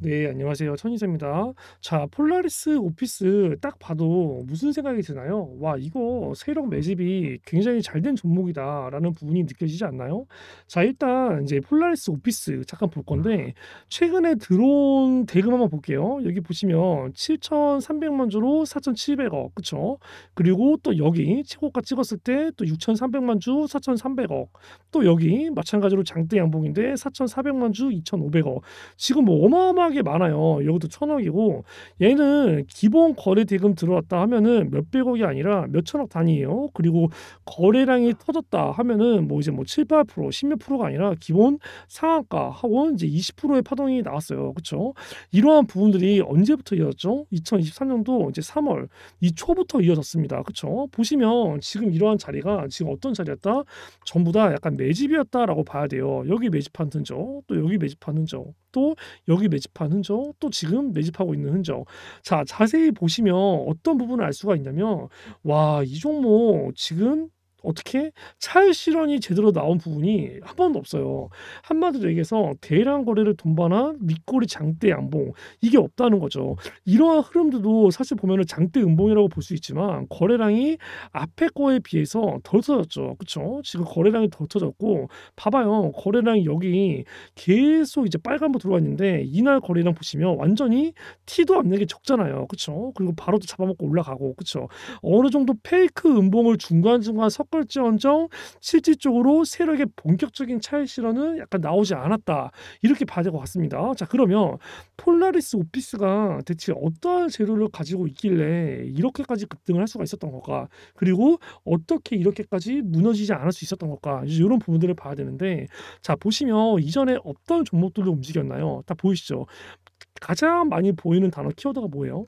네, 안녕하세요. 천희재입니다. 자, 폴라리스 오피스 딱 봐도 무슨 생각이 드나요? 와, 이거 세력 매집이 굉장히 잘 된 종목이다라는 부분이 느껴지지 않나요? 자, 일단 이제 폴라리스 오피스 잠깐 볼 건데 최근에 들어온 대금 한번 볼게요. 여기 보시면 7,300만 주로 4,700억, 그쵸? 그리고 또 여기 최고가 찍었을 때 또 6,300만 주 4,300억, 또 여기 마찬가지로 장대 양봉인데 4,400만 주 2,500억. 지금 뭐 어마어마 한 어마어마하게 많아요. 여기도 천억이고 얘는 기본 거래 대금 들어왔다 하면은 몇백억이 아니라 몇천억 단위예요. 그리고 거래량이 터졌다 하면은 뭐 이제 뭐 7, 8% 10몇 프로가 아니라 기본 상한가 하고 이제 20%의 파동이 나왔어요. 그렇죠? 이러한 부분들이 언제부터 이어졌죠? 2023년도 이제 3월 이 초부터 이어졌습니다. 그렇죠? 보시면 지금 이러한 자리가 지금 어떤 자리였다? 전부 다 약간 매집이었다라고 봐야 돼요. 여기 매집한 흔적, 또 여기 매집한 흔적, 또 여기 매집 매집한 흔적, 또 지금 매집하고 있는 흔적. 자, 자세히 보시면 어떤 부분을 알 수가 있냐면, 와, 이 종목 지금 어떻게 차의 실현이 제대로 나온 부분이 한 번도 없어요. 한마디로 얘기해서 대량 거래를 동반한 밑꼬리 장대 양봉 이게 없다는 거죠. 이러한 흐름들도 사실 보면은 장대 음봉이라고 볼 수 있지만 거래량이 앞에 거에 비해서 덜 터졌죠. 그렇죠? 지금 거래량이 덜 터졌고 봐봐요. 거래량이 여기 계속 이제 빨간불 들어왔는데 이날 거래량 보시면 완전히 티도 안 내게 적잖아요. 그렇죠? 그리고 바로 또 잡아먹고 올라가고 그렇죠? 어느 정도 페이크 음봉을 중간중간 섞 섞을지언정 실질적으로 세력의 본격적인 차일 실현은 약간 나오지 않았다 이렇게 봐야 될 것 같습니다. 자 그러면 폴라리스 오피스가 대체 어떠한 재료를 가지고 있길래 이렇게까지 급등을 할 수가 있었던 걸까? 그리고 어떻게 이렇게까지 무너지지 않을 수 있었던 걸까? 이런 부분들을 봐야 되는데 자 보시면 이전에 없던 종목들도 움직였나요? 다 보이시죠? 가장 많이 보이는 단어 키워드가 뭐예요?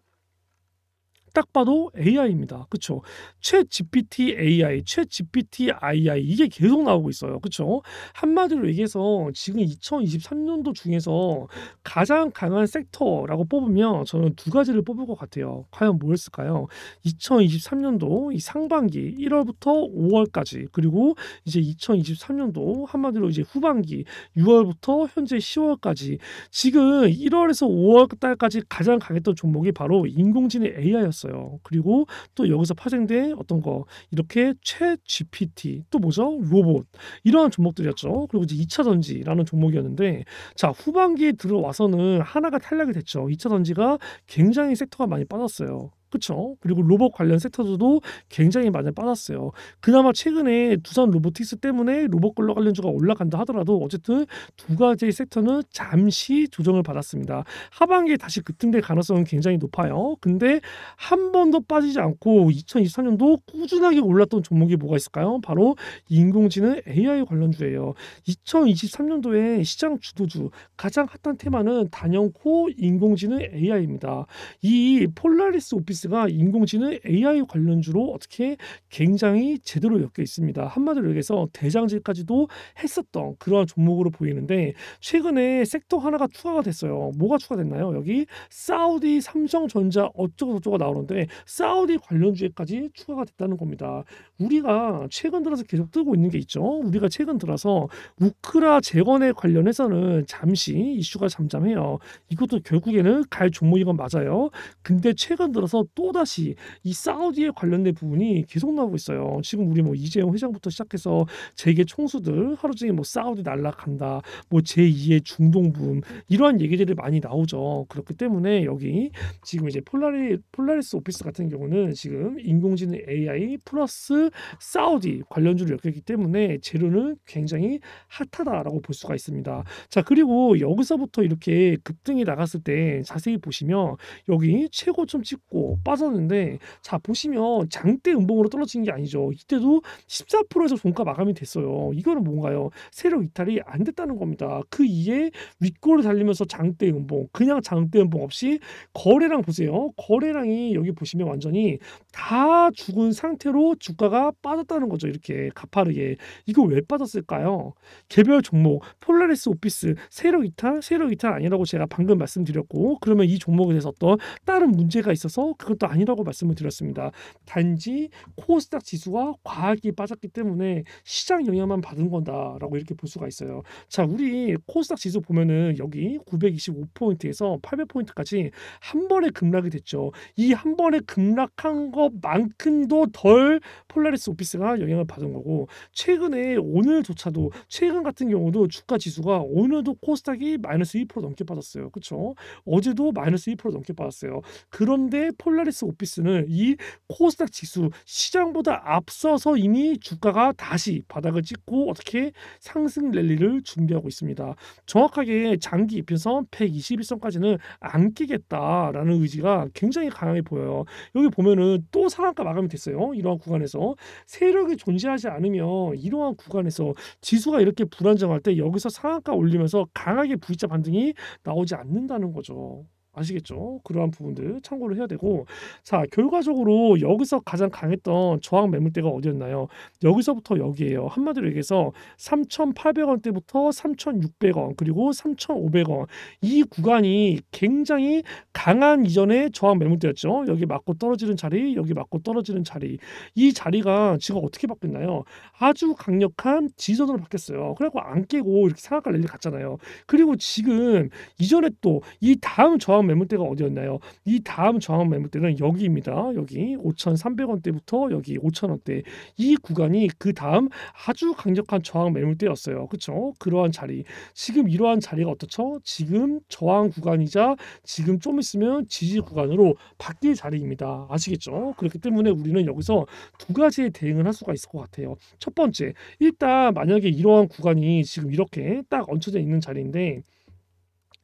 딱 봐도 AI입니다. 그쵸최 GPT AI, 최 GPT AI 이게 계속 나오고 있어요. 그쵸 한마디로 얘기해서 지금 2023년도 중에서 가장 강한 섹터라고 뽑으면 저는 두 가지를 뽑을 것 같아요. 과연 뭐였을까요? 2023년도 이 상반기 1월부터 5월까지 그리고 이제 2023년도 한마디로 이제 후반기 6월부터 현재 10월까지 지금 1월에서 5월 달까지 가장 강했던 종목이 바로 인공지능 AI였어요. 나왔어요. 그리고 또 여기서 파생된 어떤 거 이렇게 최 GPT 또 뭐죠? 로봇 이러한 종목들이었죠. 그리고 이제 2차 전지라는 종목이었는데 자 후반기에 들어와서는 하나가 탈락이 됐죠. 2차 전지가 굉장히 섹터가 많이 빠졌어요. 그렇죠. 그리고 로봇 관련 섹터도 굉장히 많이 빠졌어요. 그나마 최근에 두산 로보틱스 때문에 로봇 근로 관련주가 올라간다 하더라도 어쨌든 두 가지 섹터는 잠시 조정을 받았습니다. 하반기에 다시 급등될 가능성은 굉장히 높아요. 근데 한번도 빠지지 않고 2 0 2 3년도 꾸준하게 올랐던 종목이 뭐가 있을까요? 바로 인공지능 AI 관련주예요. 2023년도에 시장 주도주 가장 핫한 테마는 단연코 인공지능 AI입니다. 이 폴라리스 오피스 비즈니스가 인공지능 AI 관련주로 어떻게 굉장히 제대로 엮여 있습니다. 한마디로 얘기해서 대장질까지도 했었던 그러한 종목으로 보이는데 최근에 섹터 하나가 추가가 됐어요. 뭐가 추가됐나요? 여기 사우디 삼성전자 어쩌고저쩌고 나오는데 사우디 관련주에까지 추가가 됐다는 겁니다. 우리가 최근 들어서 계속 뜨고 있는 게 있죠. 우리가 최근 들어서 우크라 재건에 관련해서는 잠시 이슈가 잠잠해요. 이것도 결국에는 갈종목이건 맞아요. 근데 최근 들어서 또다시 이 사우디에 관련된 부분이 계속 나오고 있어요. 지금 우리 뭐 이재용 회장부터 시작해서 재계 총수들 하루 종일 뭐 사우디 날라간다뭐 제2의 중동붐 이러한 얘기들이 많이 나오죠. 그렇기 때문에 여기 지금 이제 폴라리 폴라리스 오피스 같은 경우는 지금 인공지능 AI 플러스 사우디 관련주를 엮였기 때문에 재료는 굉장히 핫하다라고 볼 수가 있습니다. 자 그리고 여기서부터 이렇게 급등이 나갔을 때 자세히 보시면 여기 최고점 찍고 빠졌는데 자 보시면 장대 음봉으로 떨어진 게 아니죠. 이때도 14%에서 종가 마감이 됐어요. 이거는 뭔가요? 세력 이탈이 안 됐다는 겁니다. 그 이에 윗골을 달리면서 장대 음봉 그냥 장대 음봉 없이 거래량 보세요. 거래량이 여기 보시면 완전히 다 죽은 상태로 주가가 빠졌다는 거죠. 이렇게 가파르게 이거 왜 빠졌을까요? 개별 종목 폴라리스 오피스 세력 이탈 세력 이탈 아니라고 제가 방금 말씀드렸고 그러면 이 종목에 대해서 어떤 다른 문제가 있어서 그 그것도 아니라고 말씀을 드렸습니다. 단지 코스닥 지수와 과학이 빠졌기 때문에 시장 영향만 받은 건다라고 이렇게 볼 수가 있어요. 자, 우리 코스닥 지수 보면은 여기 925포인트에서 800포인트까지 한 번에 급락이 됐죠. 이 한 번에 급락한 것만큼도 덜 폴라리스 오피스가 영향을 받은 거고 최근에 오늘조차도 최근 같은 경우도 주가 지수가 오늘도 코스닥이 마이너스 2% 넘게 빠졌어요. 그렇죠? 어제도 마이너스 2% 넘게 빠졌어요. 그런데 폴라 폴라리스 오피스는 이 코스닥 지수 시장보다 앞서서 이미 주가가 다시 바닥을 찍고 어떻게 상승 랠리를 준비하고 있습니다. 정확하게 장기 입혀선 121선까지는 안 끼겠다라는 의지가 굉장히 강하게 보여요. 여기 보면은 또 상한가 마감이 됐어요. 이러한 구간에서 세력이 존재하지 않으면 이러한 구간에서 지수가 이렇게 불안정할 때 여기서 상한가 올리면서 강하게 V자 반등이 나오지 않는다는 거죠. 아시겠죠? 그러한 부분들 참고를 해야 되고 자 결과적으로 여기서 가장 강했던 저항 매물대가 어디였나요? 여기서부터 여기에요. 한마디로 얘기해서 3,800원대부터 3,600원 그리고 3,500원 이 구간이 굉장히 강한 이전의 저항 매물대였죠. 여기 맞고 떨어지는 자리 여기 맞고 떨어지는 자리 이 자리가 지금 어떻게 바뀌었나요? 아주 강력한 지선으로 바뀌었어요. 그래갖고 안 깨고 이렇게 상악할 일이 갔잖아요. 그리고 지금 이전에 또 이 다음 저항 매물대가 어디였나요? 이 다음 저항 매물대는 여기입니다. 여기 5,300원대부터 여기 5,000원대 이 구간이 그 다음 아주 강력한 저항 매물대였어요. 그렇죠? 그러한 자리. 지금 이러한 자리가 어떻죠? 지금 저항 구간이자 지금 좀 있으면 지지 구간으로 바뀔 자리입니다. 아시겠죠? 그렇기 때문에 우리는 여기서 두 가지의 대응을 할 수가 있을 것 같아요. 첫 번째, 일단 만약에 이러한 구간이 지금 이렇게 딱 얹혀져 있는 자리인데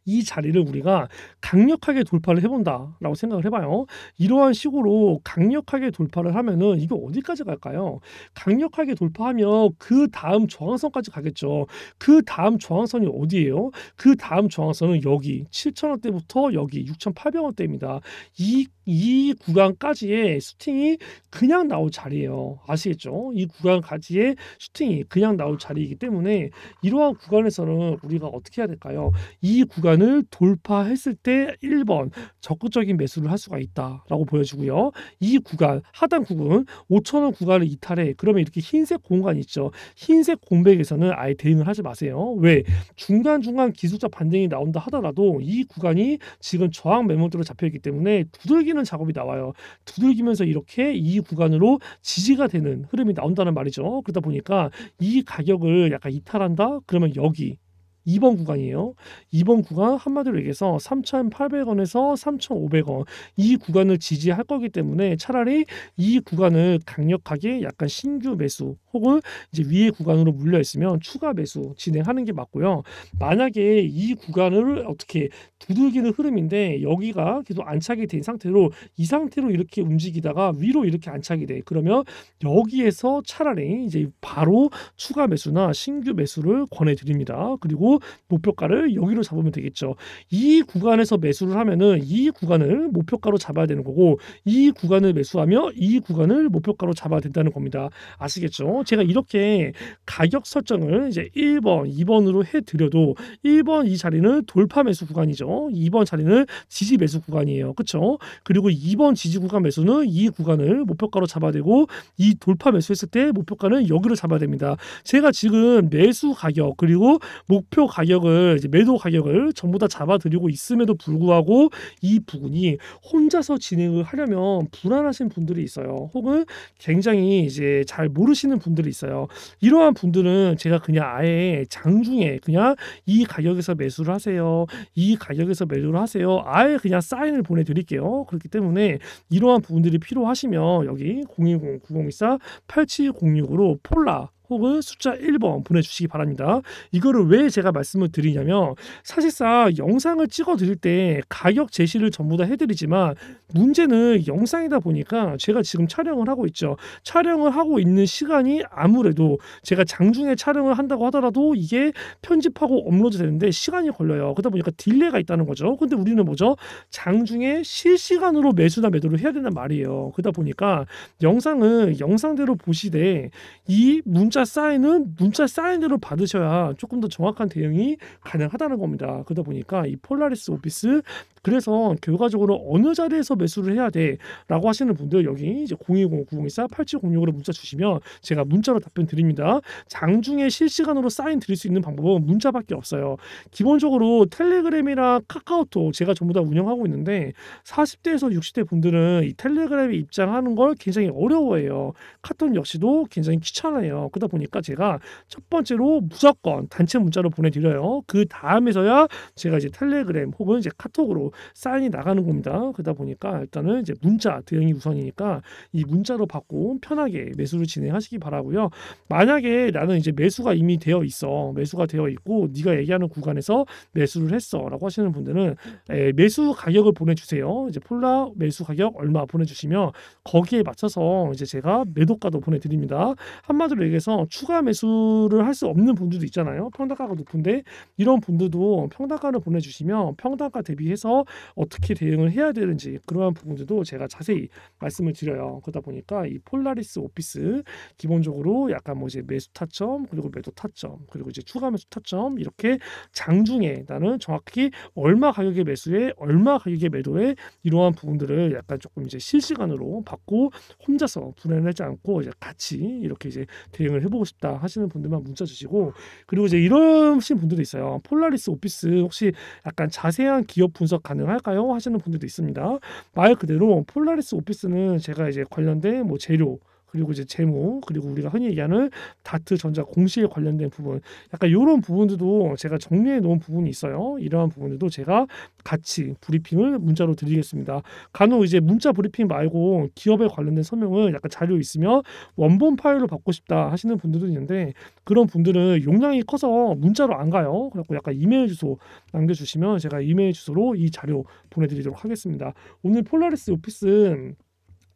이 자리를 우리가 강력하게 돌파를 해본다라고 생각을 해봐요. 이러한 식으로 강력하게 돌파를 하면은 이게 어디까지 갈까요? 강력하게 돌파하면 그 다음 저항선까지 가겠죠. 그 다음 저항선이 어디예요? 그 다음 저항선은 여기 7,000원대부터 여기 6,800원대입니다. 이, 이 구간까지의 슈팅이 그냥 나올 자리예요. 아시겠죠? 이 구간까지의 슈팅이 그냥 나올 자리이기 때문에 이러한 구간에서는 우리가 어떻게 해야 될까요? 이 구간 구간을 돌파했을 때 1번 적극적인 매수를 할 수가 있다라고 보여지고요. 이 구간 하단 구간 5천원 구간을 이탈해 그러면 이렇게 흰색 공간 있죠. 흰색 공백에서는 아예 대응을 하지 마세요. 왜? 중간중간 기술적 반등이 나온다 하더라도 이 구간이 지금 저항 매물대로 잡혀있기 때문에 두들기는 작업이 나와요. 두들기면서 이렇게 이 구간으로 지지가 되는 흐름이 나온다는 말이죠. 그러다 보니까 이 가격을 약간 이탈한다? 그러면 여기 2번 구간이에요. 2번 구간 한마디로 얘기해서 3,800원에서 3,500원 이 구간을 지지할 거기 때문에 차라리 이 구간을 강력하게 약간 신규 매수 혹은 이제 위에 구간으로 물려 있으면 추가 매수 진행하는 게 맞고요. 만약에 이 구간을 어떻게 두들기는 흐름인데 여기가 계속 안착이 된 상태로 이 상태로 이렇게 움직이다가 위로 이렇게 안착이 돼. 그러면 여기에서 차라리 이제 바로 추가 매수나 신규 매수를 권해 드립니다. 그리고 목표가를 여기로 잡으면 되겠죠. 이 구간에서 매수를 하면은 이 구간을 목표가로 잡아야 되는 거고 이 구간을 매수하며 이 구간을 목표가로 잡아야 된다는 겁니다. 아시겠죠? 제가 이렇게 가격 설정을 이제 1번, 2번으로 해 드려도 1번 이 자리는 돌파 매수 구간이죠. 2번 자리는 지지 매수 구간이에요. 그렇죠? 그리고 2번 지지 구간 매수는 이 구간을 목표가로 잡아야 되고 이 돌파 매수했을 때 목표가는 여기로 잡아야 됩니다. 제가 지금 매수 가격 그리고 목표 가격을 이제 매도 가격을 전부 다 잡아드리고 있음에도 불구하고 이 부분이 혼자서 진행을 하려면 불안하신 분들이 있어요. 혹은 굉장히 이제 잘 모르시는 분들이 있어요. 이러한 분들은 제가 그냥 아예 장중에 그냥 이 가격에서 매수를 하세요. 이 가격에서 매도를 하세요. 아예 그냥 사인을 보내드릴게요. 그렇기 때문에 이러한 부분들이 필요하시면 여기 010-9024-8706으로 폴라 혹은 숫자 1번 보내주시기 바랍니다. 이거를 왜 제가 말씀을 드리냐면 사실상 영상을 찍어드릴 때 가격 제시를 전부 다 해드리지만 문제는 영상이다 보니까 제가 지금 촬영을 하고 있죠. 촬영을 하고 있는 시간이 아무래도 제가 장중에 촬영을 한다고 하더라도 이게 편집하고 업로드 되는데 시간이 걸려요. 그러다 보니까 딜레이가 있다는 거죠. 근데 우리는 뭐죠? 장중에 실시간으로 매수나 매도를 해야 된단 말이에요. 그러다 보니까 영상은 영상대로 보시되 이문제 문자 사인은 문자 사인으로 받으셔야 조금 더 정확한 대응이 가능하다는 겁니다. 그러다 보니까 이 폴라리스 오피스 그래서 결과적으로 어느 자리에서 매수를 해야 돼라고 하시는 분들 여기 이제 010-904-8706으로 문자 주시면 제가 문자로 답변 드립니다. 장중에 실시간으로 사인 드릴 수 있는 방법은 문자밖에 없어요. 기본적으로 텔레그램이랑 카카오톡 제가 전부 다 운영하고 있는데 40대에서 60대 분들은 이 텔레그램에 입장하는 걸 굉장히 어려워해요. 카톡 역시도 굉장히 귀찮아요. 그러다 보니까 제가 첫 번째로 무조건 단체 문자로 보내드려요. 그 다음에서야 제가 이제 텔레그램 혹은 이제 카톡으로 사인이 나가는 겁니다. 그러다 보니까 일단은 이제 문자 대응이 우선이니까 이 문자로 받고 편하게 매수를 진행하시기 바라고요. 만약에 나는 이제 매수가 이미 되어 있어. 매수가 되어 있고 네가 얘기하는 구간에서 매수를 했어라고 하시는 분들은 에, 매수 가격을 보내주세요. 이제 폴라 매수 가격 얼마 보내주시면 거기에 맞춰서 이제 제가 매도가도 보내드립니다. 한마디로 얘기해서 추가 매수를 할 수 없는 분들도 있잖아요. 평당가가 높은데 이런 분들도 평당가를 보내주시면 평당가 대비해서 어떻게 대응을 해야 되는지 그러한 부분들도 제가 자세히 말씀을 드려요. 그러다 보니까 이 폴라리스 오피스 기본적으로 약간 뭐 이제 매수 타점 그리고 매도 타점 그리고 이제 추가 매수 타점 이렇게 장중에 나는 정확히 얼마 가격의 매수에 얼마 가격의 매도에 이러한 부분들을 약간 조금 이제 실시간으로 받고 혼자서 분해하지 않고 이제 같이 이렇게 이제 대응을 해보고 싶다 하시는 분들만 문자 주시고 그리고 이제 이러신 분들이 있어요. 폴라리스 오피스 혹시 약간 자세한 기업 분석 가 가능할까요? 하시는 분들도 있습니다. 말 그대로 폴라리스 오피스는 제가 이제 관련된 뭐 재료 그리고 이제 재무 그리고 우리가 흔히 얘기하는 다트 전자 공시에 관련된 부분 약간 이런 부분들도 제가 정리해 놓은 부분이 있어요. 이러한 부분들도 제가 같이 브리핑을 문자로 드리겠습니다. 간혹 이제 문자 브리핑 말고 기업에 관련된 설명을 약간 자료 있으면 원본 파일로 받고 싶다 하시는 분들도 있는데 그런 분들은 용량이 커서 문자로 안 가요. 그래갖고 약간 이메일 주소 남겨주시면 제가 이메일 주소로 이 자료 보내드리도록 하겠습니다. 오늘 폴라리스 오피스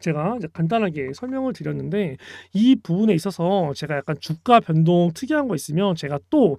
제가 간단하게 설명을 드렸는데 이 부분에 있어서 제가 약간 주가 변동 특이한 거 있으면 제가 또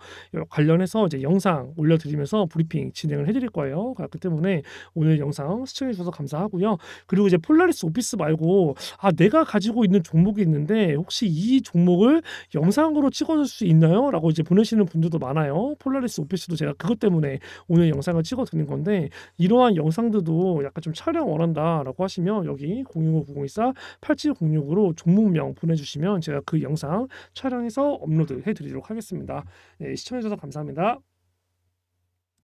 관련해서 이제 영상 올려드리면서 브리핑 진행을 해드릴 거예요. 그렇기 때문에 오늘 영상 시청해 주셔서 감사하고요. 그리고 이제 폴라리스 오피스 말고 아 내가 가지고 있는 종목이 있는데 혹시 이 종목을 영상으로 찍어줄 수 있나요? 라고 이제 보내시는 분들도 많아요. 폴라리스 오피스도 제가 그것 때문에 오늘 영상을 찍어드린 건데 이러한 영상들도 약간 좀 촬영 원한다라고 하시면 여기 공유 094 8706으로 종목명 보내주시면 제가 그 영상 촬영해서 업로드 해드리도록 하겠습니다. 네, 시청해주셔서 감사합니다.